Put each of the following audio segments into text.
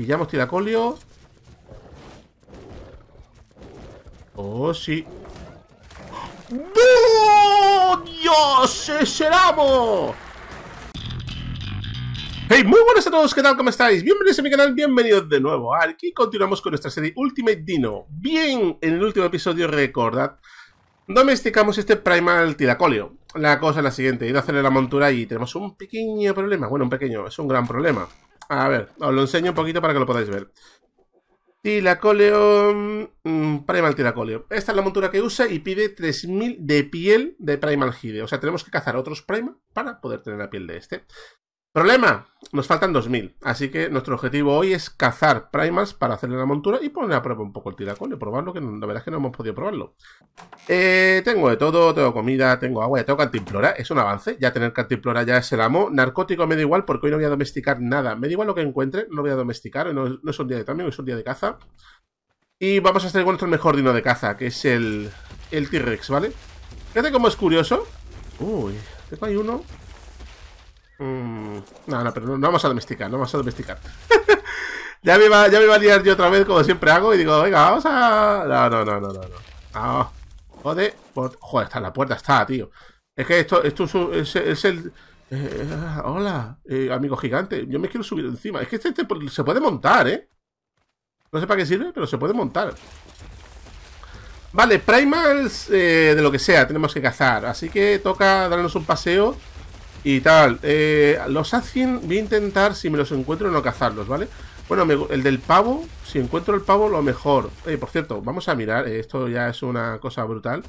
Pillamos tiracolio. Oh, sí. ¡Oh, ¡Dios! ¡Es el amo! Hey, muy buenas a todos, ¿qué tal? ¿Cómo estáis? Bienvenidos a mi canal, bienvenidos de nuevo. Aquí continuamos con nuestra serie Ultimate Dino. Bien, en el último episodio, recordad, domesticamos este Primal Tiracolio. La cosa es la siguiente, ir a hacerle la montura y tenemos un pequeño problema. Bueno, un pequeño, es un gran problema. A ver, os lo enseño un poquito para que lo podáis ver. Tiracoleon. Mm, primal Tiracoleon. Esta es la montura que usa y pide 3000 de piel de Primal Hide. O sea, tenemos que cazar otros Primal para poder tener la piel de este. Problema, nos faltan 2000, así que nuestro objetivo hoy es cazar primas para hacerle la montura y poner a prueba un poco el Y probarlo, que la verdad es que no hemos podido probarlo. Eh, tengo de todo, tengo comida, tengo agua, ya tengo cantimplora, es un avance, ya tener cantimplora ya es el amo. Narcótico me da igual porque hoy no voy a domesticar nada, me da igual lo que encuentre, no voy a domesticar, no, es un día de también, es un día de caza. Y vamos a hacer nuestro mejor dino de caza, que es el, el T-Rex, ¿vale? Fíjate cómo es curioso. Uy, tengo ahí uno Mm. no, no, pero no, vamos a domesticar, no vamos a domesticar. ya, me va a liar yo otra vez, como siempre hago, y digo, venga, vamos a. No, no, no, no, no. ah joder, joder, está la puerta, está, tío. Es que esto, esto es, el. Eh, hola, eh, amigo gigante. Yo me quiero subir encima. Es que este, este pues, se puede montar, ¿eh? No sé para qué sirve, pero se puede montar. Vale, primals eh, de lo que sea tenemos que cazar. Así que toca darnos un paseo y tal. Eh, los hacen voy a intentar, si me los encuentro, no cazarlos, ¿vale? Bueno, el del pavo, si encuentro el pavo, lo mejor. Eh, por cierto, vamos a mirar, eh, esto ya es una cosa brutal.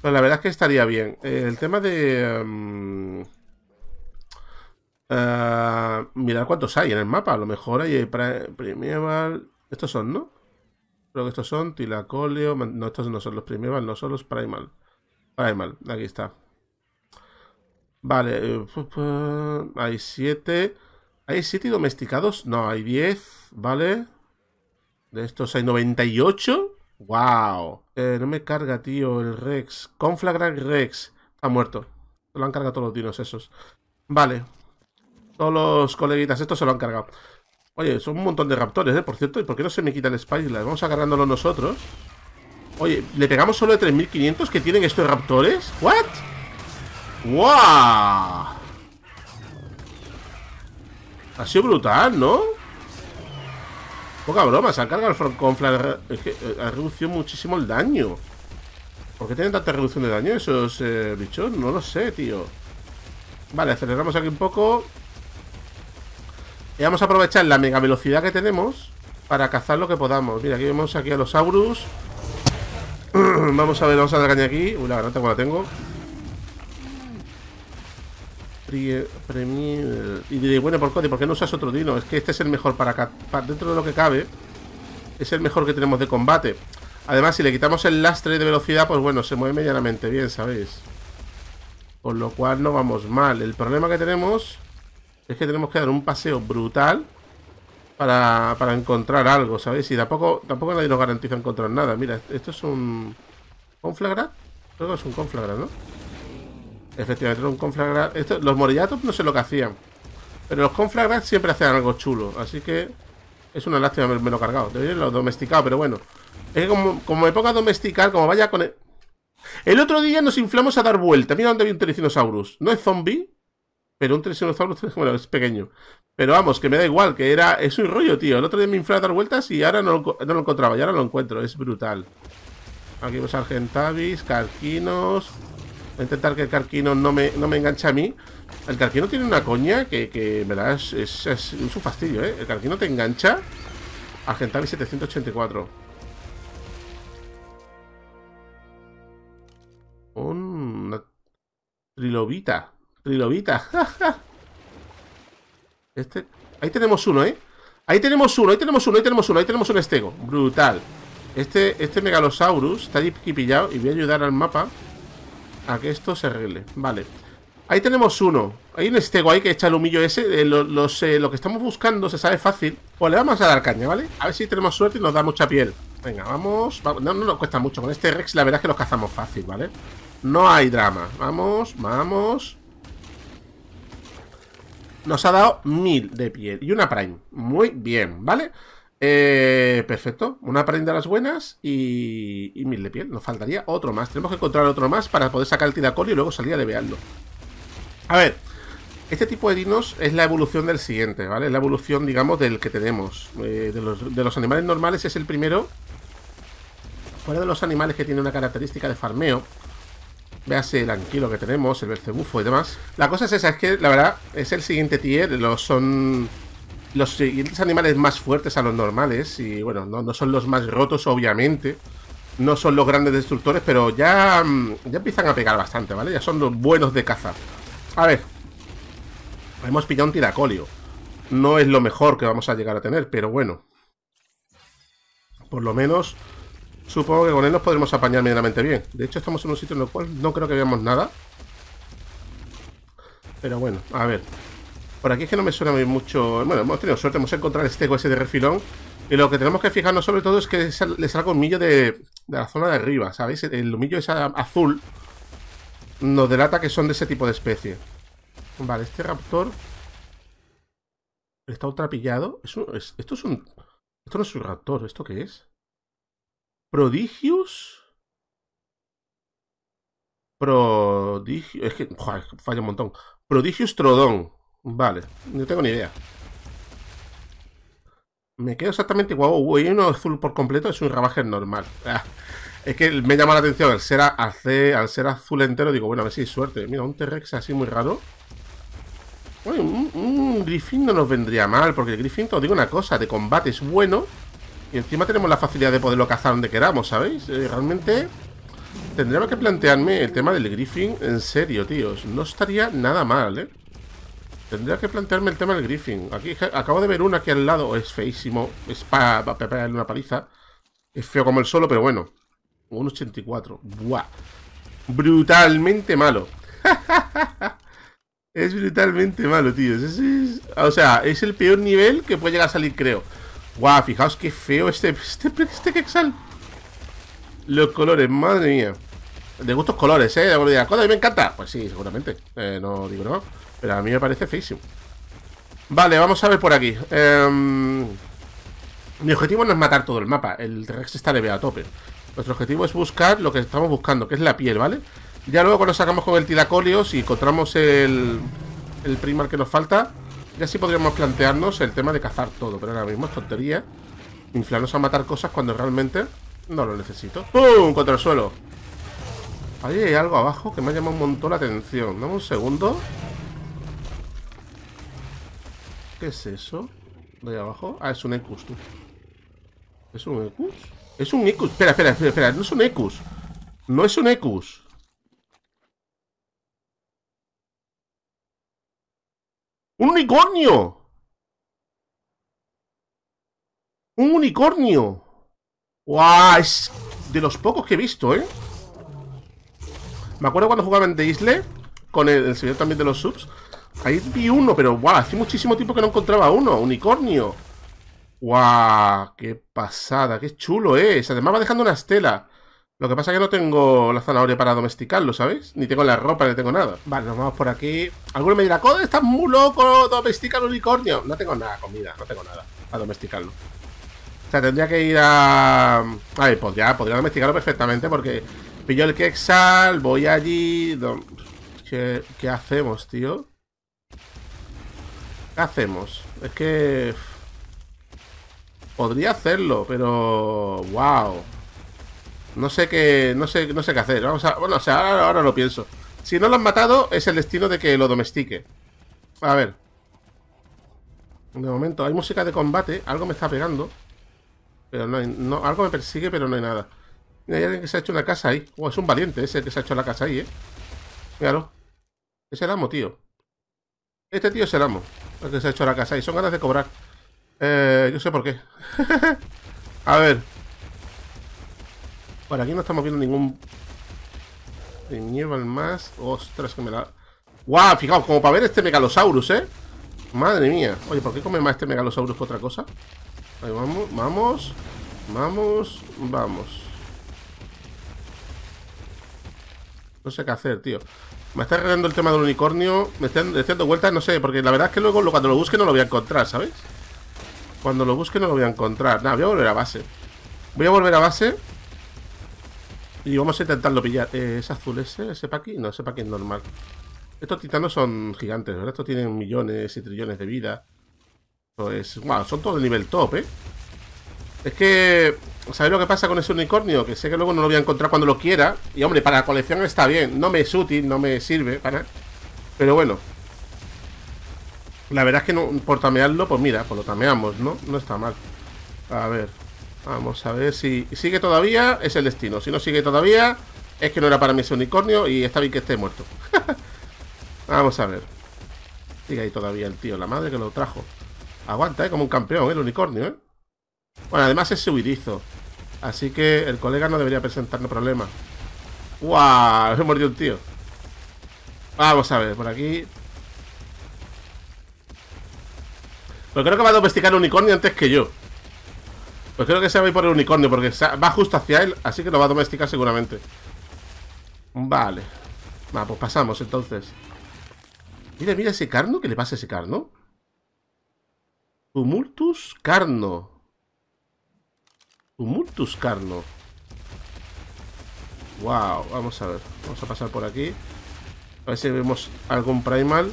Pero la verdad es que estaría bien. el tema de... Mm, mirar cuántos hay en el mapa. A lo mejor hay primeval... Estos son, ¿no? Creo que estos son Tilacoleo. No, estos no son los primeval, no son los primal. Primal, aquí está. Vale, eh, hay siete ¿Hay siete domesticados? No, hay diez, ¿vale? De estos hay 98. ¡Wow! Eh, no me carga, tío, el Rex. Conflagrant Rex. Está muerto. Se lo han cargado todos los dinos esos. Vale. Todos los coleguitas estos se lo han cargado. Oye, son un montón de raptores, ¿eh? Por cierto, ¿y por qué no se me quita el Spyglass? Vamos a cargándolo nosotros. Oye, ¿le pegamos solo de 3.500 que tienen estos raptores? ¿What? ¡Wow! Ha sido brutal, ¿no? Poca broma, se ha cargado el front Es que eh, ha reducido muchísimo el daño. ¿Por qué tienen tanta reducción de daño esos eh, bichos? No lo sé, tío. Vale, aceleramos aquí un poco. Y vamos a aprovechar la mega velocidad que tenemos para cazar lo que podamos. Mira, aquí vemos aquí a los Saurus. vamos a ver, vamos a dar caña aquí. Uy, la cuando como la tengo. Eh, eh, y diré, bueno, por Cody, ¿por qué no usas otro dino? Es que este es el mejor para, dentro de lo que cabe. Es el mejor que tenemos de combate. Además, si le quitamos el lastre de velocidad, pues bueno, se mueve medianamente bien, ¿sabéis? Por lo cual no vamos mal. El problema que tenemos es que tenemos que dar un paseo brutal para, encontrar algo, ¿sabéis? Y tampoco, tampoco nadie nos garantiza encontrar nada. Mira, esto es un... ¿Conflagrat? Creo que es un conflagrat, ¿no? Efectivamente, los morillatos no sé lo que hacían. Pero los conflagrats siempre hacían algo chulo. Así que es una lástima haberme lo cargado. Debería haberlo domesticado, pero bueno. Es que como, me pongo a domesticar, como vaya con el... El otro día nos inflamos a dar vueltas Mira dónde vi un Telecinosaurus. No es zombie, pero un Telecinosaurus bueno, es pequeño. Pero vamos, que me da igual, que era... Es un rollo, tío. El otro día me inflaba a dar vueltas y ahora no lo, no lo encontraba. Y ahora lo encuentro. Es brutal. Aquí vemos Argentavis, Carquinos intentar este que el Carquino no me, no me enganche a mí. El Carquino tiene una coña que, que verdad, es, un fastidio, ¿eh? El Carquino te engancha a 784. Una trilobita. Trilobita. este... Ahí tenemos uno, ¿eh? Ahí tenemos uno, ahí tenemos uno, ahí tenemos uno, ahí tenemos un estego. Brutal. Este, este Megalosaurus está aquí pillado y voy a ayudar al mapa a que esto se arregle. Vale. Ahí tenemos uno. Hay un estego ahí que echa el humillo ese. Eh, eh, lo que estamos buscando se sabe fácil. o le vamos a dar caña, ¿vale? A ver si tenemos suerte y nos da mucha piel. Venga, vamos. No, nos cuesta mucho. Con este Rex la verdad es que los cazamos fácil, ¿vale? No hay drama. Vamos, vamos. Nos ha dado mil de piel y una Prime. Muy bien, ¿vale? vale eh, perfecto, una prenda a las buenas y, y mil de piel. Nos faltaría otro más. Tenemos que encontrar otro más para poder sacar el tiracolio y luego salir a levearlo. A ver, este tipo de dinos es la evolución del siguiente, ¿vale? Es la evolución, digamos, del que tenemos. Eh, de, los, animales normales es el primero. Fuera de los animales que tiene una característica de farmeo, Véase el anquilo que tenemos, el bercebufo y demás. La cosa es esa, es que la verdad es el siguiente tier, los son los siguientes animales más fuertes a los normales, y bueno, no, son los más rotos, obviamente. No son los grandes destructores, pero ya, mm, ya empiezan a pegar bastante, ¿vale? Ya son los buenos de caza. A ver, hemos pillado un tiracolio. No es lo mejor que vamos a llegar a tener, pero bueno. Por lo menos, supongo que con él nos podremos apañar medianamente bien. De hecho, estamos en un sitio en el cual no creo que veamos nada. Pero bueno, a ver. Por aquí es que no me suena muy mucho. Bueno, hemos tenido suerte, hemos encontrado este ese de refilón. Y lo que tenemos que fijarnos sobre todo es que le salga un millo de, la zona de arriba, ¿sabéis? El millo es azul nos delata que son de ese tipo de especie. Vale, este raptor está ultrapillado. esto es un. Esto no es un raptor, ¿esto qué es? ¿Prodigius? Prodigio. Es que. Joder, falla un montón. Prodigius Trodón. Vale, no tengo ni idea. Me quedo exactamente igual uy uno azul por completo es un rabaje normal. Ah, es que me llama la atención al ser, al ser azul entero. Digo, bueno, a ver si hay suerte. Mira, un T-Rex así muy raro. Uy, un, Griffin no nos vendría mal, porque el Griffin, te os digo una cosa, de combate es bueno. Y encima tenemos la facilidad de poderlo cazar donde queramos, ¿sabéis? Eh, realmente tendríamos que plantearme el tema del Griffin en serio, tíos. No estaría nada mal, ¿eh? Tendría que plantearme el tema del Griffin. Aquí acabo de ver una aquí al lado. Es feísimo. Es para pegarle una paliza. Es feo como el solo, pero bueno. Un 84. Buah. Brutalmente malo. es brutalmente malo, tío. o sea, es el peor nivel que puede llegar a salir, creo. Guau, fijaos qué feo este, este, este Quexal. Los colores, madre mía. De gustos colores, ¿eh? De acuerdo, a mí me encanta. Pues sí, seguramente. Eh, no digo no. Pero a mí me parece feísimo. Vale, vamos a ver por aquí. Em, mi objetivo no es matar todo el mapa. El Rex está leve a tope. Nuestro objetivo es buscar lo que estamos buscando, que es la piel, ¿vale? Ya luego cuando sacamos con el Tiracolios y encontramos el, el Primar que nos falta, ya sí podríamos plantearnos el tema de cazar todo. Pero ahora mismo es tontería. Inflarnos a matar cosas cuando realmente no lo necesito. ¡Pum! Contra el suelo. Ahí hay algo abajo que me ha llamado un montón la atención. Dame un segundo. ¿Qué es eso? De abajo. Ah, es un Ecus, ¿Es un Ecus? Es un Ecus. Espera, espera, espera, No es un Ekus No es un Ecus. ¡Un unicornio! ¡Un unicornio! ¡Guau! Es de los pocos que he visto, ¿eh? Me acuerdo cuando jugaba en de Isle Con el señor también de los subs Ahí vi uno, pero guau, hace muchísimo tiempo que no encontraba uno. Unicornio. ¡Guau! ¡Qué pasada! ¡Qué chulo es! Además va dejando una estela. Lo que pasa es que no tengo la zanahoria para domesticarlo, sabes. Ni tengo la ropa, ni tengo nada. Vale, nos vamos por aquí. Alguno me dirá, ¿cómo estás muy loco! ¡Domestica el unicornio! No tengo nada, comida. No tengo nada para domesticarlo. O sea, tendría que ir a... A ver, pues ya, podría domesticarlo perfectamente porque pillo el quexal, voy allí... ¿Qué hacemos, tío? ¿Qué hacemos? Es que... Podría hacerlo, pero... ¡Wow! No sé qué... No sé, no sé qué hacer. Vamos Bueno, o sea, ahora, lo pienso. Si no lo han matado, es el destino de que lo domestique. A ver. De momento, hay música de combate. Algo me está pegando. Pero no hay... algo me persigue, pero no hay nada. hay alguien que se ha hecho una casa ahí. es un valiente ese que se ha hecho la casa ahí, ¿eh? Míralo. Ese era amo, tío. Este tío es el amo. El que se ha hecho la casa. Y son ganas de cobrar. Eh, yo sé por qué. a ver. Por aquí no estamos viendo ningún... De niebla más. Ostras, que me la... ¡Guau! fijaos, como para ver este megalosaurus, ¿eh? Madre mía. Oye, ¿por qué come más este megalosaurus que otra cosa? Ahí vamos, vamos. Vamos, vamos. No sé qué hacer, tío. Me está arreglando el tema del unicornio. Me está haciendo vueltas, no sé, porque la verdad es que luego cuando lo busque no lo voy a encontrar, ¿sabes? Cuando lo busque no lo voy a encontrar. Nada, voy a volver a base. Voy a volver a base. Y vamos a intentarlo pillar. Eh, ¿Es azul ese? ¿Ese paqui? No, ese paqui es normal. Estos titanos son gigantes, ¿verdad? Estos tienen millones y trillones de vida. Pues, wow, son todos de nivel top, ¿eh? Es que ¿Sabes lo que pasa con ese unicornio? Que sé que luego no lo voy a encontrar cuando lo quiera. Y hombre, para la colección está bien. No me es útil, no me sirve para. Pero bueno. La verdad es que no, por tamearlo, pues mira, pues lo tameamos, ¿no? No está mal. A ver. Vamos a ver si sigue todavía. Es el destino. Si no sigue todavía, es que no era para mí ese unicornio. Y está bien que esté muerto. Vamos a ver. Sigue ahí todavía el tío, la madre que lo trajo. Aguanta, ¿eh? Como un campeón, ¿eh? el unicornio, ¿eh? Bueno, además es subidizo. Así que el colega no debería presentarnos problema ¡Guau! Me hemos mordido un tío. Vamos a ver, por aquí. Pues creo que va a domesticar un unicornio antes que yo. Pues creo que se va a ir por el unicornio porque va justo hacia él, así que lo va a domesticar seguramente. Vale. Va, pues pasamos entonces. Mira, mira ese carno, ¿Qué le pasa a ese carno? Tumultus carno. Multuscarno. Carno. Wow, vamos a ver. Vamos a pasar por aquí. A ver si vemos algún primal.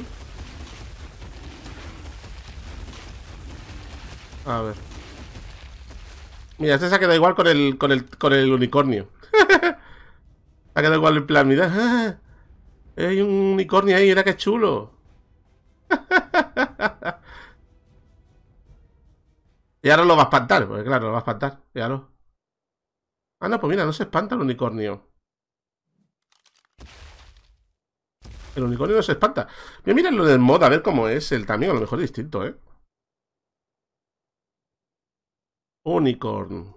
A ver. Mira, este se ha quedado igual con el, con el, con el unicornio. ha quedado igual el plan, mira. Hay un unicornio ahí, mira qué chulo. Y ahora lo va a espantar, porque claro, lo va a espantar. Claro. Ah, no, pues mira, no se espanta el unicornio. El unicornio no se espanta. Mira, mira lo del mod, a ver cómo es el tamaño. A lo mejor es distinto, ¿eh? Unicorn.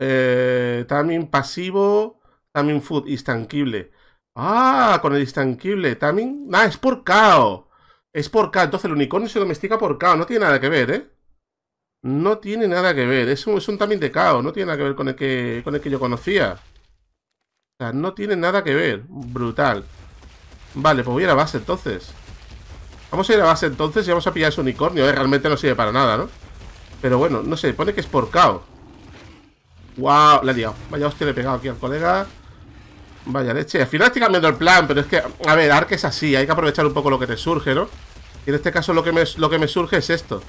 Eh, también pasivo. También food. Instanquible. Ah, con el instanquible. También. Ah, es por KO. Es por KO. Entonces el unicornio se domestica por KO. No tiene nada que ver, ¿eh? no tiene nada que ver. Es un, es un también de caos, no tiene nada que ver con el que, con el que yo conocía. O sea, no tiene nada que ver. Brutal. Vale, pues voy a ir a base entonces. Vamos a ir a base entonces y vamos a pillar ese unicornio. Eh, realmente no sirve para nada, ¿no? Pero bueno, no sé, pone que es por caos. ¡Wow! La he liado. Vaya hostia, le he pegado aquí al colega. Vaya leche. Al final estoy cambiando el plan, pero es que, a ver, Ark es así. Hay que aprovechar un poco lo que te surge, ¿no? Y en este caso lo que me, lo que me surge es esto.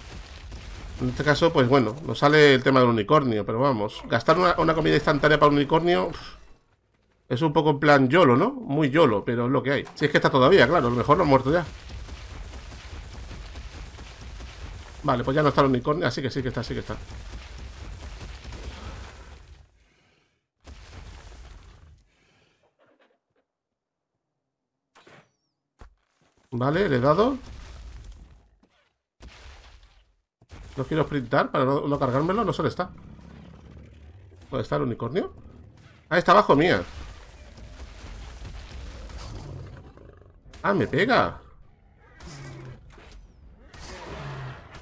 En este caso, pues bueno, nos sale el tema del unicornio, pero vamos. Gastar una, comida instantánea para un unicornio es un poco en plan YOLO, ¿no? Muy YOLO, pero es lo que hay. Si es que está todavía, claro, a lo mejor lo han muerto ya. Vale, pues ya no está el unicornio, así ah, que sí que está, sí que está. Vale, le he dado. No quiero sprintar para no, cargármelo. No solo está. ¿Dónde está el unicornio? Ah, está abajo mía. Ah, me pega.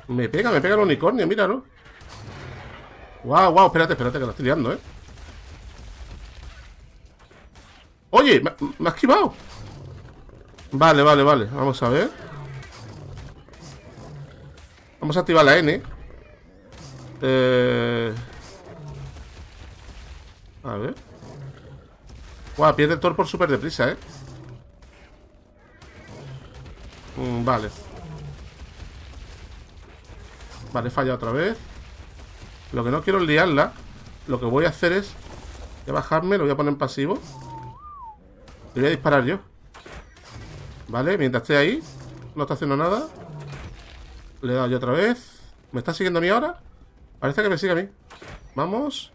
Me pega, me pega el unicornio, míralo. Wow, wow, espérate, espérate, que lo estoy liando, eh. Oye, me ha esquivado. Vale, vale, vale. Vamos a ver. Vamos a activar la N. Eh... A ver. Guau, pierde el torpor súper deprisa, ¿eh? Mm, vale. Vale, falla otra vez. Lo que no quiero es liarla. Lo que voy a hacer es... Voy a bajarme, lo voy a poner en pasivo. Le voy a disparar yo. Vale, mientras esté ahí. No está haciendo nada. Le he dado yo otra vez. ¿Me está siguiendo a mí ahora? Parece que me sigue a mí. Vamos.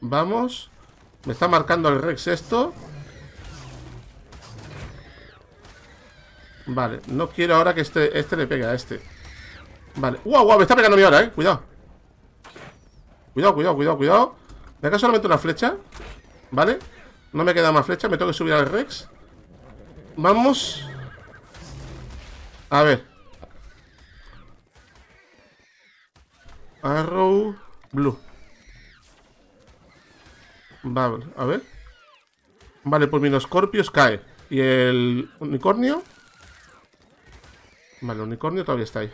Vamos. Me está marcando el Rex esto. Vale, no quiero ahora que este, este le pegue a este. Vale. ¡Wow, wow! Me está pegando a mí ahora, eh. Cuidado. Cuidado, cuidado, cuidado, cuidado. Me acá solamente una flecha. Vale. No me queda más flecha. Me tengo que subir al Rex. Vamos. A ver. Arrow Blue. Vale, a ver. Vale, pues mi cae. Y el unicornio. Vale, unicornio todavía está ahí.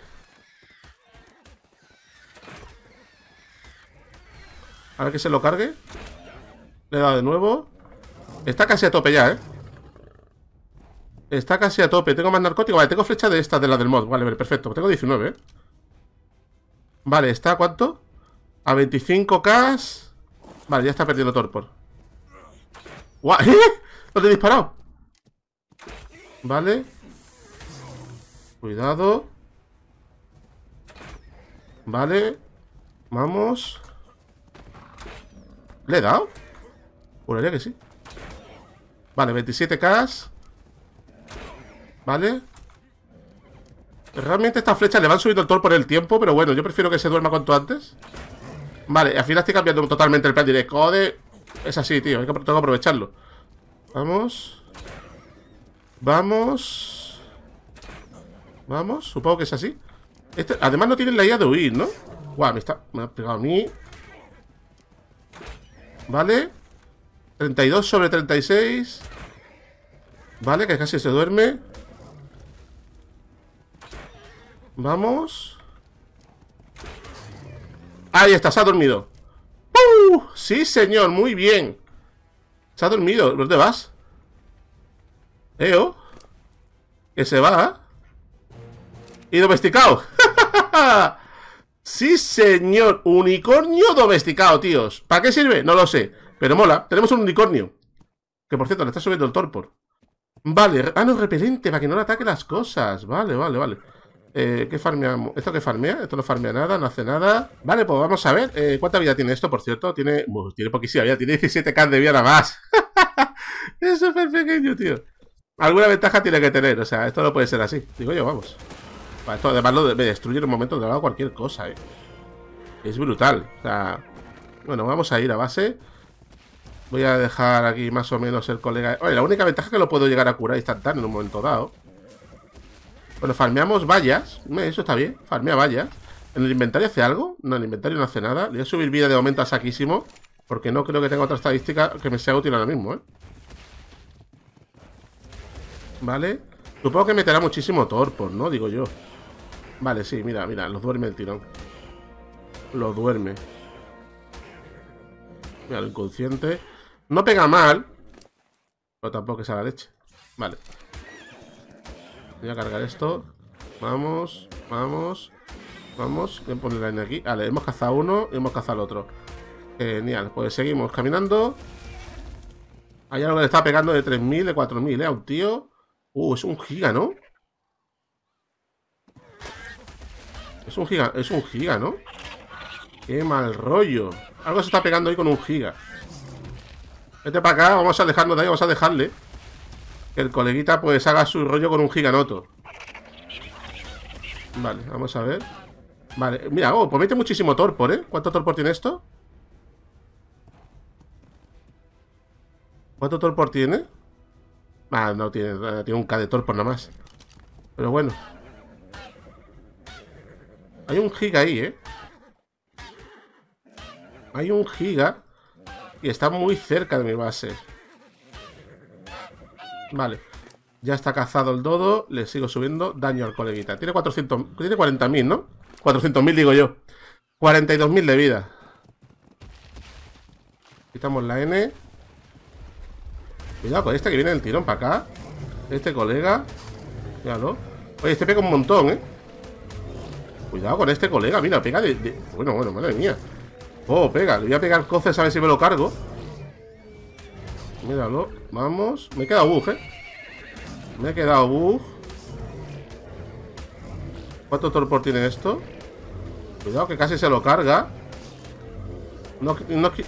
Ahora que se lo cargue. Le he dado de nuevo. Está casi a tope ya, ¿eh? Está casi a tope. Tengo más narcótico. Vale, tengo flecha de esta, de la del mod. Vale, vale, perfecto. Tengo 19, ¿eh? Vale, ¿está a cuánto? A 25k. Vale, ya está perdiendo torpor. ¡Guau! ¿Eh? ¡Lo he disparado! Vale. Cuidado. Vale. Vamos. ¿Le he dado? Juraría que sí. Vale, 27k. ¿Vale? Realmente estas flechas le van subiendo el tor por el tiempo Pero bueno, yo prefiero que se duerma cuanto antes Vale, al final estoy cambiando totalmente el plan Diré, code, Es así, tío, tengo que aprovecharlo Vamos Vamos Vamos, supongo que es así este, Además no tienen la idea de huir, ¿no? Guau, está... me ha pegado a mí Vale 32 sobre 36 Vale, que casi se duerme Vamos. Ahí está, se ha dormido. Sí, señor, muy bien. Se ha dormido. ¿Dónde vas? Eo. Que se va. Y domesticado. sí, señor. Unicornio domesticado, tíos. ¿Para qué sirve? No lo sé. Pero mola. Tenemos un unicornio. Que por cierto, le está subiendo el torpor. Vale. Ah, repelente, para que no le ataque las cosas. Vale, vale, vale. Eh, ¿Qué farmeamos? ¿Esto qué farmea? Esto no farmea nada, no hace nada. Vale, pues vamos a ver. Eh, ¿Cuánta vida tiene esto, por cierto? Tiene, tiene poquísima vida, tiene 17k de vida nada más. es súper pequeño, tío. Alguna ventaja tiene que tener, o sea, esto no puede ser así. Digo yo, vamos. esto además lo de, me destruye en un momento de lado cualquier cosa, eh. Es brutal. O sea, bueno, vamos a ir a base. Voy a dejar aquí más o menos el colega. Oye, la única ventaja es que lo puedo llegar a curar instantáneo en un momento dado. Bueno, farmeamos vallas. Eso está bien. Farmea vallas. ¿En el inventario hace algo? No, en el inventario no hace nada. Le voy a subir vida de aumento a saquísimo. Porque no creo que tenga otra estadística que me sea útil ahora mismo, ¿eh? Vale. Supongo que meterá muchísimo torpor, ¿no? Digo yo. Vale, sí, mira, mira. Los duerme el tirón. Lo duerme. Mira, el inconsciente. No pega mal. Pero tampoco es a la leche. Vale. Voy a cargar esto. Vamos, vamos, vamos. Voy a poner la N aquí. Vale, hemos cazado uno y hemos cazado el otro. Genial, pues seguimos caminando. Hay algo que le está pegando de 3.000, de 4.000, ¿eh? un tío. Uh, es un giga, ¿no? Es un giga, es un giga, ¿no? Qué mal rollo. Algo se está pegando ahí con un giga. Vete para acá, vamos a dejarnos de ahí, vamos a dejarle el coleguita pues haga su rollo con un giganoto. Vale, vamos a ver. Vale, mira, oh, pues mete muchísimo torpor, ¿eh? ¿Cuánto torpor tiene esto? ¿Cuánto torpor tiene? Ah, no tiene, eh, tiene un K de torpor nada más. Pero bueno. Hay un giga ahí, ¿eh? Hay un giga. Y está muy cerca de mi base. Vale. Ya está cazado el dodo. Le sigo subiendo daño al coleguita. Tiene 400... Tiene 40.000, ¿no? 400.000 digo yo. 42.000 de vida. Quitamos la N. Cuidado con este que viene el tirón para acá. Este colega. ya lo. Oye, este pega un montón, ¿eh? Cuidado con este colega. Mira, pega de... de... Bueno, bueno, madre mía. Oh, pega. Le voy a pegar coces a ver si me lo cargo. Míralo, vamos. Me he quedado bug, eh. Me he quedado bug. ¿Cuánto torpor tiene esto? Cuidado que casi se lo carga.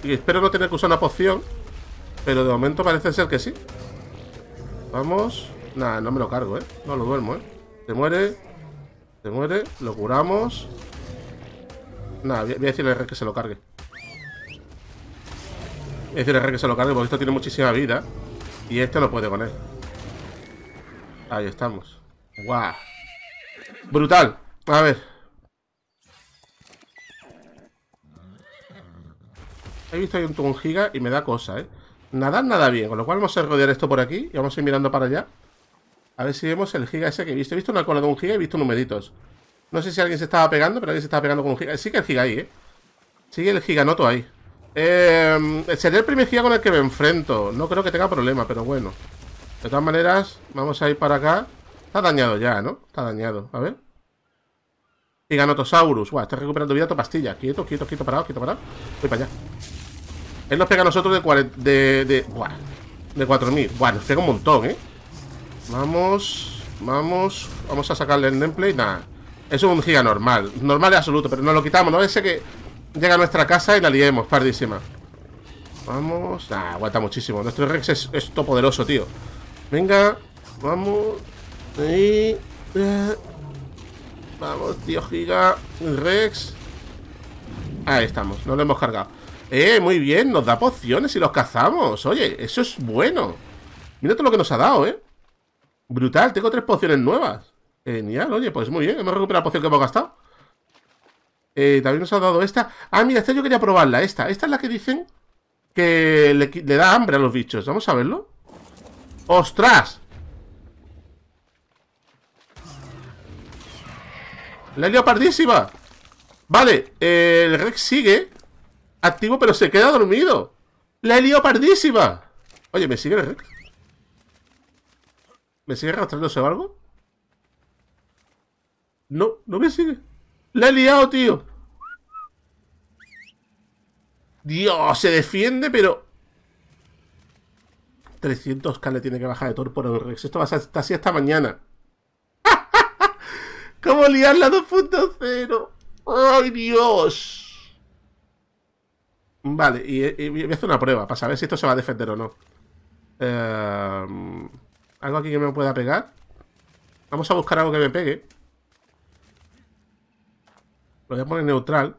espero no tener que usar una poción. Pero de momento parece ser que sí. Vamos. Nada, no me lo cargo, eh. No lo duermo, eh. Se muere. Se muere. Lo curamos. Nada, voy a decirle que se lo cargue. Es decir, que se lo cargue porque esto tiene muchísima vida. Y este no puede con él. Ahí estamos. ¡Guau! ¡Brutal! A ver. He visto ahí un giga y me da cosa, ¿eh? Nada, nada bien, con lo cual vamos a rodear esto por aquí y vamos a ir mirando para allá. A ver si vemos el giga ese que he visto. He visto una cola de un giga y he visto numeritos. No sé si alguien se estaba pegando, pero alguien se estaba pegando con un giga. Sí que el giga ¿eh? ahí, ¿eh? Sigue el giganoto ahí. Eh, sería el primer giga con el que me enfrento. No creo que tenga problema, pero bueno. De todas maneras, vamos a ir para acá. Está dañado ya, ¿no? Está dañado. A ver. Giganotosaurus. Buah, está recuperando vida tu pastilla. Quieto, quieto, quieto, parado, quieto, parado. Voy para allá. Él nos pega a nosotros de De, de. 4000. Buah, nos pega un montón, ¿eh? Vamos. Vamos. Vamos a sacarle el gameplay. Nada. es un giga normal. Normal de absoluto, pero nos lo quitamos, ¿no? Ese que llega a nuestra casa y la liemos, pardísima. Vamos. aguanta muchísimo. Nuestro Rex es, topoderoso, poderoso, tío. Venga, vamos. Ahí. Eh. Vamos, tío Giga. Rex. Ahí estamos, nos lo hemos cargado. Eh, muy bien, nos da pociones y los cazamos. Oye, eso es bueno. Mira todo lo que nos ha dado, eh. Brutal, tengo tres pociones nuevas. Genial, oye, pues muy bien. Hemos recuperado la poción que hemos gastado. Eh, también nos ha dado esta. Ah, mira, esta yo quería probarla. Esta. Esta es la que dicen que le, da hambre a los bichos. Vamos a verlo. ¡Ostras! La he Vale, eh, el Rex sigue activo, pero se queda dormido. La he Oye, ¿me sigue el Rex? ¿Me sigue arrastrándose o algo? No, no me sigue. Le he liado, tío. Dios, se defiende, pero... 300k le tiene que bajar de Thor por Rex. Esto va a estar así hasta mañana. ¿Cómo liar la 2.0? ¡Ay, Dios! Vale, y, voy a hacer una prueba para saber si esto se va a defender o no. Eh, algo aquí que me pueda pegar. Vamos a buscar algo que me pegue. Lo voy a poner neutral.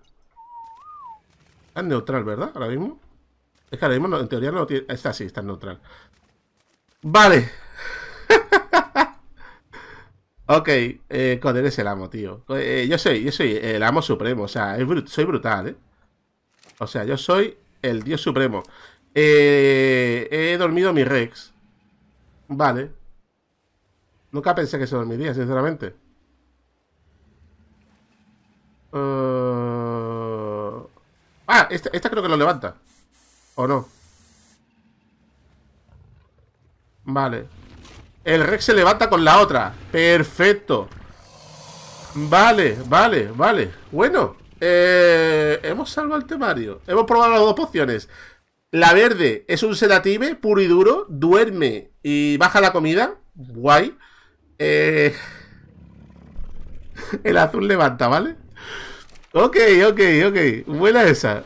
Está en neutral, ¿verdad? Ahora mismo. Es que ahora mismo en teoría no tiene. Está así, está neutral. Vale. ok, eh, es el amo, tío. Eh, yo soy, yo soy el amo supremo. O sea, soy brutal, ¿eh? O sea, yo soy el dios supremo. Eh, he dormido mi Rex. Vale. Nunca pensé que se dormiría, sinceramente. Eh, ah, esta, creo que lo levanta. ¿O no? Vale. El Rex se levanta con la otra. Perfecto. Vale, vale, vale. Bueno, eh, hemos salvado el temario. Hemos probado las dos pociones. La verde es un sedative puro y duro. Duerme y baja la comida. Guay. Eh, el azul levanta, ¿vale? Ok, ok, ok. vuela esa.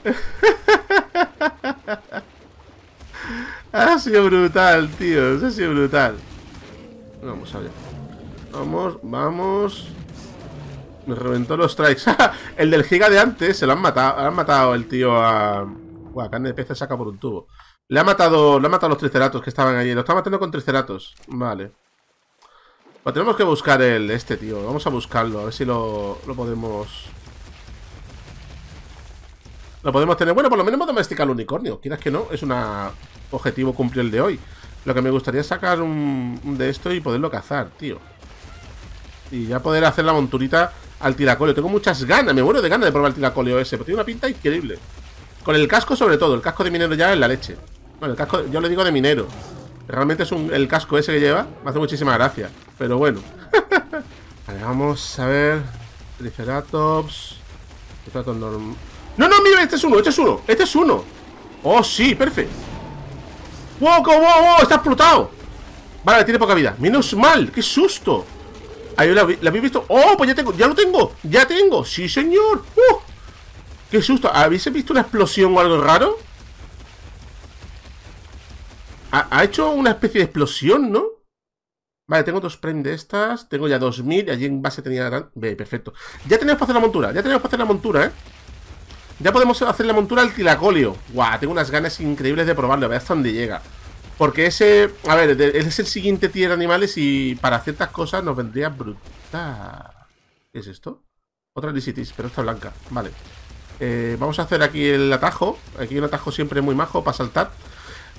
ha sido brutal, tío. Ha sido brutal. Vamos a ver. Vamos, vamos. Me reventó los strikes. el del giga de antes se lo han matado. Han matado el tío a. Buah, carne de pez se saca por un tubo. Le ha matado. Le ha matado a los triceratos que estaban allí. Lo está matando con triceratos. Vale. Bueno, tenemos que buscar el este, tío. Vamos a buscarlo, a ver si lo podemos lo podemos tener. Bueno, por lo menos domesticar el unicornio. Quieras que no, es un objetivo cumplir el de hoy. Lo que me gustaría es sacar un, de esto y poderlo cazar, tío. Y ya poder hacer la monturita al tiracoleo. Tengo muchas ganas, me muero de ganas de probar el tiracoleo ese. Pero tiene una pinta increíble. Con el casco sobre todo, el casco de minero ya es la leche. Bueno, el casco, yo le digo de minero. Realmente es un, el casco ese que lleva. Me hace muchísima gracia. Pero bueno. vale, vamos a ver. Triceratops. Triceratops normal. No, no, mire! este es uno, este es uno, este es uno Oh, sí, perfecto wow, wow, wow, está explotado Vale, tiene poca vida Menos mal, qué susto Ahí la, habéis visto Oh, pues ya tengo, ya lo tengo, ya tengo Sí, señor uh, Qué susto, ¿habéis visto una explosión o algo raro? Ha, hecho una especie de explosión, ¿no? Vale, tengo dos prende de estas Tengo ya 2000 Allí en base tenía... Ve, perfecto Ya tenemos para hacer la montura Ya tenemos para hacer la montura, ¿eh? Ya podemos hacer la montura al tilacolio. Guau, tengo unas ganas increíbles de probarlo, a ver hasta dónde llega. Porque ese, a ver, es el siguiente tier de animales y para ciertas cosas nos vendría brutal. ¿Qué es esto? Otra Licitis, pero esta blanca. Vale. Eh, vamos a hacer aquí el atajo. Aquí un atajo siempre muy majo para saltar.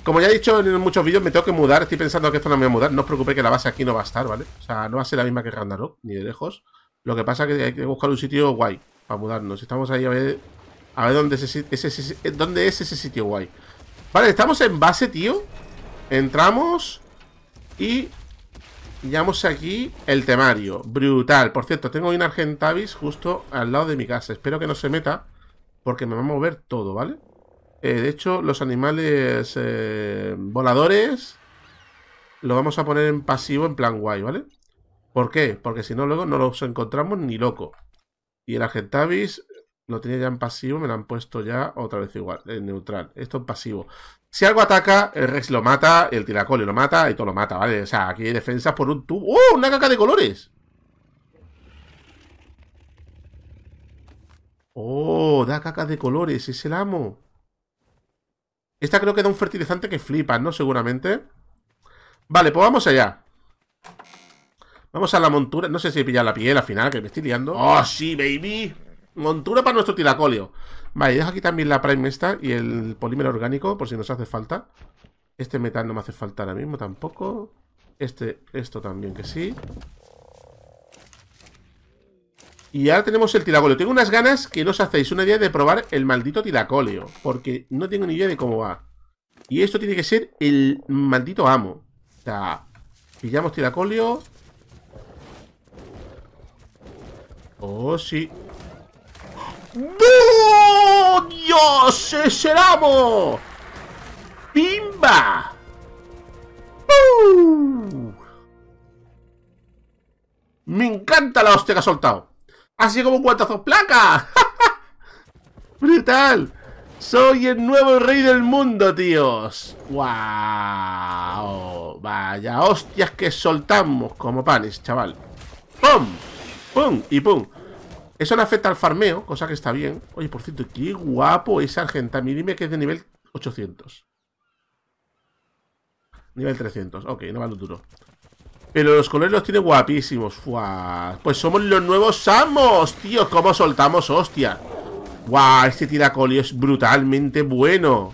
Como ya he dicho en muchos vídeos, me tengo que mudar. Estoy pensando que esto no me va a mudar. No os preocupéis que la base aquí no va a estar, ¿vale? O sea, no va a ser la misma que Randaro, ni de lejos. Lo que pasa es que hay que buscar un sitio guay para mudarnos. Estamos ahí a ver a ver eh, dónde, es ese sitio guay. Vale, estamos en base, tío. Entramos y Llevamos aquí el temario. Brutal. Por cierto, tengo un Argentavis justo al lado de mi casa. Espero que no se meta porque me va a mover todo, ¿vale? Eh, de hecho, los animales eh, voladores lo vamos a poner en pasivo en plan guay, ¿vale? ¿Por qué? Porque si no, luego no los encontramos ni loco. Y el Argentavis lo tenía ya en pasivo, me lo han puesto ya otra vez igual, en neutral. Esto en pasivo. Si algo ataca, el Rex lo mata, el Tiracoli lo mata y todo lo mata, ¿vale? O sea, aquí hay defensas por un tubo. ¡Oh! ¡Una caca de colores! ¡Oh! Da caca de colores, es el amo. Esta creo que da un fertilizante que flipa, ¿no? Seguramente. Vale, pues vamos allá. Vamos a la montura. No sé si he pillado la piel al final, que me estoy liando. ¡Oh, sí, baby! Montura para nuestro tiracolio. Vale, dejo aquí también la prime esta y el polímero orgánico por si nos hace falta. Este metal no me hace falta ahora mismo tampoco. Este, esto también que sí. Y ahora tenemos el tiracolio. Tengo unas ganas que nos os hacéis una idea de probar el maldito tiracolio. Porque no tengo ni idea de cómo va. Y esto tiene que ser el maldito amo. O sea, pillamos tiracolio. Oh, sí. ¡Dios! ¡Es el amo! ¡Pimba! ¡Uh! Me encanta la hostia que ha soltado. Así como un guantazo placa. ¡Brutal! Soy el nuevo rey del mundo, tíos. ¡Wow! Vaya hostias que soltamos como panes, chaval. ¡Pum! ¡Pum! Y ¡pum! Eso no afecta al farmeo, cosa que está bien. Oye, por cierto, qué guapo es Argenta. mí que es de nivel 800. Nivel 300. Ok, no va duro. Pero los colores los tiene guapísimos. Pues somos los nuevos Samos, tío. ¿Cómo soltamos? Hostia. Guau, este tiracolio es brutalmente bueno.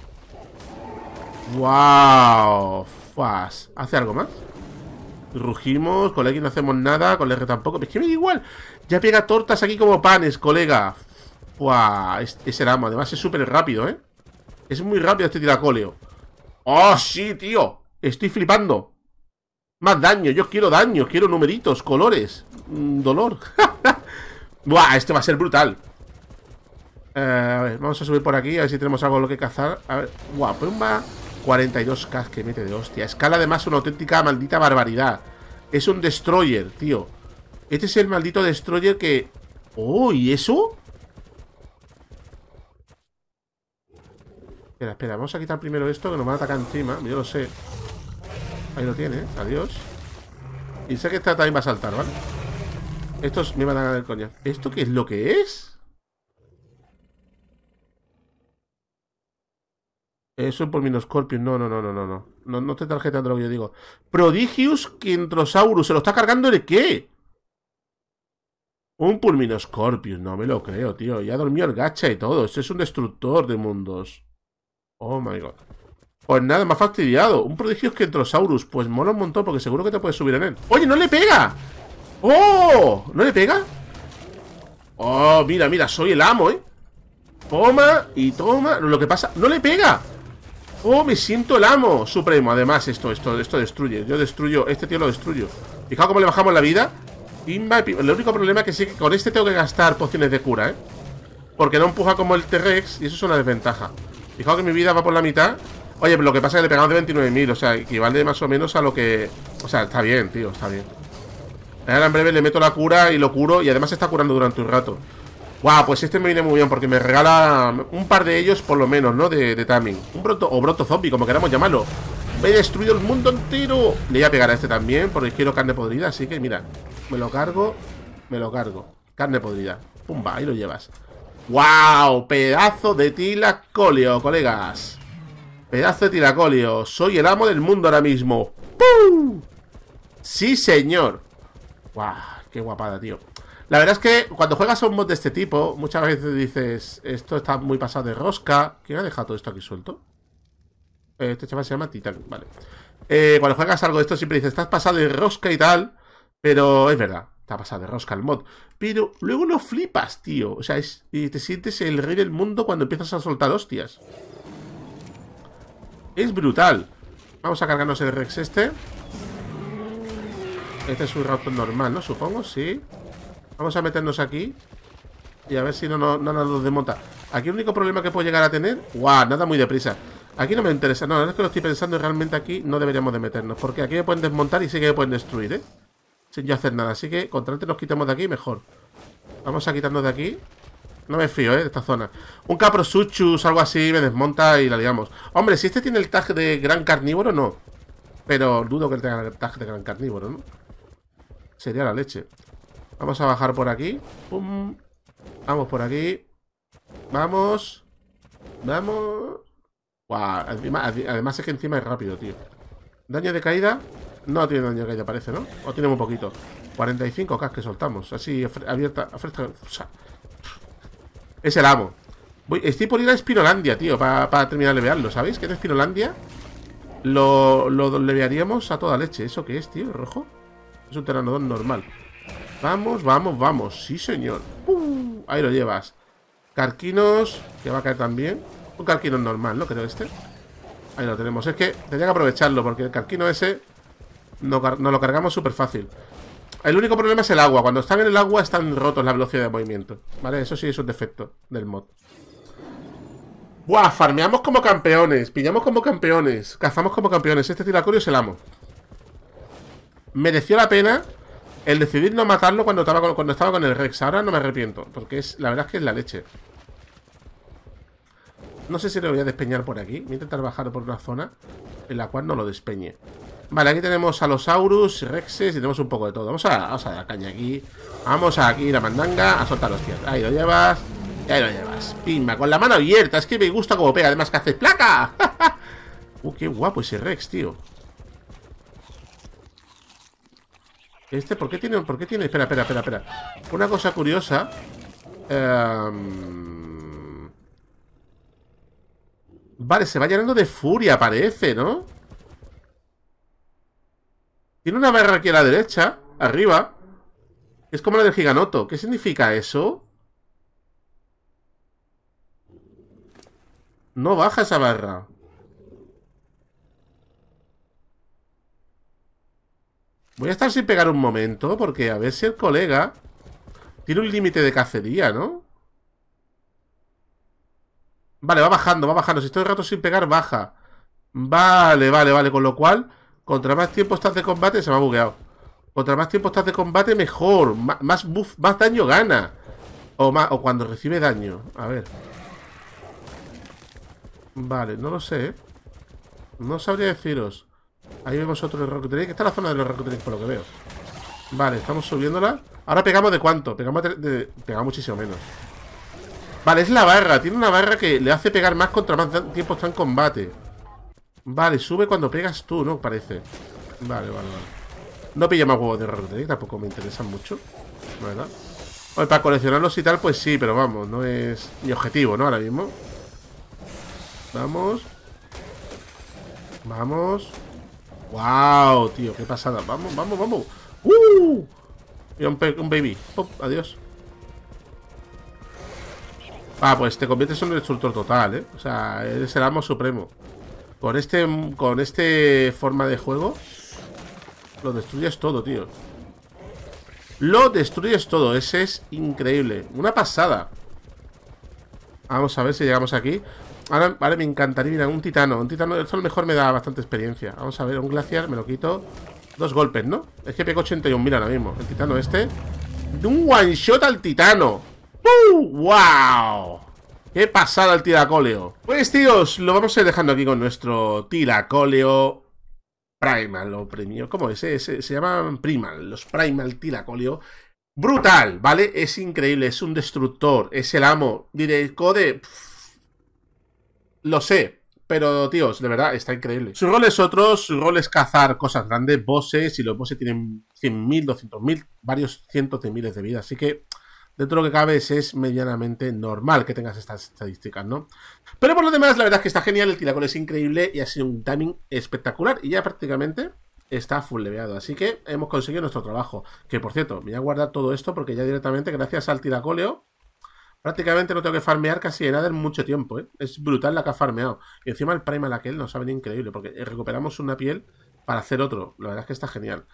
Wow. Fas. ¿Hace algo más? Rugimos, con X no hacemos nada, Con R tampoco. es que me da igual. Ya pega tortas aquí como panes, colega. Buah, ese ramo. Además es súper rápido, ¿eh? Es muy rápido este tiracoleo. ¡Oh, sí, tío! Estoy flipando. Más daño, yo quiero daño, quiero numeritos, colores, mm, dolor. Buah, este va a ser brutal. Eh, a ver, vamos a subir por aquí, a ver si tenemos algo lo que cazar. A ver, buah, pues un 42k que mete de hostia. Escala además una auténtica maldita barbaridad. Es un destroyer, tío. Este es el maldito destroyer que... ¡Oh! ¿Y eso? Espera, espera. Vamos a quitar primero esto que nos van a atacar encima. Yo lo sé. Ahí lo tiene. Adiós. Y sé que esta también va a saltar, ¿vale? Estos me van a ganar el coño ¿Esto qué es lo que es? Eso por Minoscorpion. No, no, no, no, no, no. No, te tarjeta de lo que yo digo. Prodigius Quintrosaurus. ¿Se lo está cargando de qué? Un Pulminoscorpius. No me lo creo, tío. Ya dormió el gacha y todo. Ese es un destructor de mundos. Oh my god. Pues nada, me ha fastidiado. Un Prodigius Quintrosaurus. Pues mola un montón porque seguro que te puedes subir en él. ¡Oye, no le pega! ¡Oh! ¿No le pega? Oh, mira, mira. Soy el amo, ¿eh? Toma y toma. Lo que pasa... ¡No le pega! ¡Oh, me siento el amo! Supremo, además, esto, esto, esto destruye. Yo destruyo, este tío lo destruyo. Fijaos cómo le bajamos la vida. y El único problema es que sí con este tengo que gastar pociones de cura, ¿eh? Porque no empuja como el T-Rex y eso es una desventaja. Fijaos que mi vida va por la mitad. Oye, pero lo que pasa es que le pegamos de 29.000, o sea, equivale más o menos a lo que... O sea, está bien, tío, está bien. Ahora en breve le meto la cura y lo curo y además está curando durante un rato. Wow, pues este me viene muy bien porque me regala un par de ellos por lo menos, ¿no? De, de timing. Un broto o broto zombie, como queramos llamarlo. Me he destruido el mundo entero. Le voy a pegar a este también porque quiero carne podrida. Así que mira, me lo cargo, me lo cargo. Carne podrida. Pumba, ahí lo llevas. ¡Wow! Pedazo de tilacolio, colegas. Pedazo de tilacolio. Soy el amo del mundo ahora mismo. ¡Pum! Sí, señor. ¡Guau! Qué guapada, tío. La verdad es que cuando juegas a un mod de este tipo, muchas veces dices, esto está muy pasado de rosca. ¿Quién ha dejado todo esto aquí suelto? Eh, este chaval se llama Titan, vale. Eh, cuando juegas algo de esto siempre dices, estás pasado de rosca y tal, pero es verdad, está pasado de rosca el mod. Pero luego lo flipas, tío. O sea, y te sientes el rey del mundo cuando empiezas a soltar hostias. Es brutal. Vamos a cargarnos el Rex este. Este es un Raptor normal, ¿no? Supongo, sí. Vamos a meternos aquí y a ver si no, no, no nos desmonta. Aquí el único problema que puedo llegar a tener... ¡Guau! Nada muy deprisa. Aquí no me interesa. No, es que lo estoy pensando realmente aquí no deberíamos de meternos. Porque aquí me pueden desmontar y sí que me pueden destruir, ¿eh? Sin yo hacer nada. Así que contra antes nos quitemos de aquí mejor. Vamos a quitarnos de aquí. No me fío, ¿eh? De esta zona. Un caprosuchus, algo así, me desmonta y la liamos. Hombre, si este tiene el tag de gran carnívoro, no. Pero dudo que tenga el tag de gran carnívoro, ¿no? Sería la leche. Vamos a bajar por aquí. Pum. Vamos por aquí. Vamos. Vamos. además es que encima es rápido, tío. Daño de caída. No tiene daño de caída, parece, ¿no? O tiene muy poquito. 45k que soltamos. Así, abierta. es el amo. estoy por ir a Espirolandia, tío, para terminar de levearlo. ¿Sabéis que en Espinolandia lo, lo levearíamos a toda leche? ¿Eso qué es, tío? ¿Rojo? Es un teranodón normal. Vamos, vamos, vamos. Sí, señor. Ahí lo llevas. Carquinos, que va a caer también. Un carquino normal, ¿no? Creo este. Ahí lo tenemos. Es que tenía que aprovecharlo, porque el carquino ese nos no lo cargamos súper fácil. El único problema es el agua. Cuando están en el agua están rotos la velocidad de movimiento. ¿Vale? Eso sí es un defecto del mod. Buah, farmeamos como campeones, pillamos como campeones, cazamos como campeones. Este tiracurio es el amo. Mereció la pena el decidir no matarlo cuando estaba con, con el Rex. Ahora no me arrepiento. Porque es la verdad es que es la leche. No sé si lo voy a despeñar por aquí. Voy a intentar bajar por una zona en la cual no lo despeñe. Vale, aquí tenemos a los aurus Rexes y tenemos un poco de todo. Vamos a, vamos a caña aquí. Vamos a aquí la mandanga a soltar los pies. Ahí lo llevas. ahí lo llevas. Pimba, con la mano abierta. Es que me gusta como pega. Además que hace placa. uh, qué guapo ese Rex, tío. Este, ¿por qué tiene? ¿Por qué tiene? Espera, espera, espera, espera. Una cosa curiosa. Em, vale, se va llenando de furia, parece, ¿no? Tiene una barra aquí a la derecha, arriba. Es como la del giganoto. ¿Qué significa eso? No baja esa barra. Voy a estar sin pegar un momento, porque a ver si el colega tiene un límite de cacería, ¿no? Vale, va bajando, va bajando. Si estoy rato sin pegar, baja. Vale, vale, vale. Con lo cual, contra más tiempo estás de combate, se me ha bugueado. Contra más tiempo estás de combate, mejor. más, más daño gana. O, más, o cuando recibe daño. A ver. Vale, no lo sé. ¿eh? No sabría deciros. Ahí vemos otro de Rocket Esta es la zona de los por lo que veo. Vale, estamos subiéndola. Ahora pegamos de cuánto? Pegamos, de, muchísimo menos. Vale, es la barra. Tiene una barra que le hace pegar más contra más tiempo está en combate. Vale, sube cuando pegas tú, ¿no? Parece. Vale, vale, vale. No pilla más huevos de Rocket Tampoco me interesan mucho. ¿Verdad? para coleccionarlos y tal, pues sí, pero vamos, no es mi objetivo, ¿no? Ahora mismo. Vamos. Vamos. ¡Wow, tío! ¡Qué pasada! ¡Vamos, vamos, vamos! ¡Uh! Y un, baby. adiós. Ah, pues te conviertes en un destructor total, ¿eh? O sea, eres el amo supremo. Con este, con este forma de juego, lo destruyes todo, tío. Lo destruyes todo. Ese es increíble. Una pasada. Vamos a ver si llegamos aquí. Ahora, vale, me encantaría, mira, un titano. Un titano, del sol mejor me da bastante experiencia. Vamos a ver, un glaciar, me lo quito. Dos golpes, ¿no? Es que pego mira ahora mismo. El titano este. Un one shot al titano. ¡Uh! ¡Wow! ¡Qué pasada al tiracoleo! Pues, tíos, lo vamos a ir dejando aquí con nuestro tiracóleo Primal o premio. ¿Cómo es? Eh, se, llaman Primal, los Primal tiracoleo. Brutal, ¿vale? Es increíble, es un destructor, es el amo. Diré, Code. Lo sé, pero, tíos, de verdad, está increíble. Su rol es otro, su rol es cazar cosas grandes, bosses, y los bosses tienen 100.000, 200.000, varios cientos de miles de vida. Así que, dentro de lo que cabe, es medianamente normal que tengas estas estadísticas, ¿no? Pero por lo demás, la verdad es que está genial, el tiracole es increíble y ha sido un timing espectacular. Y ya prácticamente está full leveado. Así que hemos conseguido nuestro trabajo. Que, por cierto, me voy a guardar todo esto porque ya directamente, gracias al tiracoleo, prácticamente no tengo que farmear casi nada en mucho tiempo, ¿eh? Es brutal la que ha farmeado. Y encima el Primal aquel nos ha venido increíble, porque eh, recuperamos una piel para hacer otro. La verdad es que está genial.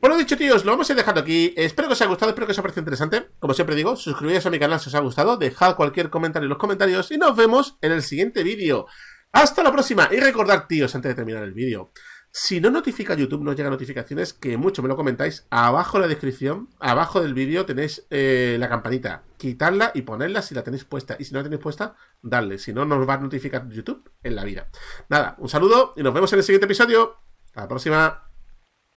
Bueno, dicho tíos, lo vamos a ir dejando aquí. Espero que os haya gustado, espero que os haya parecido interesante. Como siempre digo, suscribíos a mi canal si os ha gustado, dejad cualquier comentario en los comentarios y nos vemos en el siguiente vídeo. ¡Hasta la próxima! Y recordad, tíos, antes de terminar el vídeo, si no notifica YouTube, no llega notificaciones, que mucho me lo comentáis, abajo en la descripción, abajo del vídeo tenéis eh, la campanita. Quitarla y ponerla si la tenéis puesta. Y si no la tenéis puesta, darle. Si no, nos va a notificar YouTube en la vida. Nada, un saludo y nos vemos en el siguiente episodio. Hasta la próxima.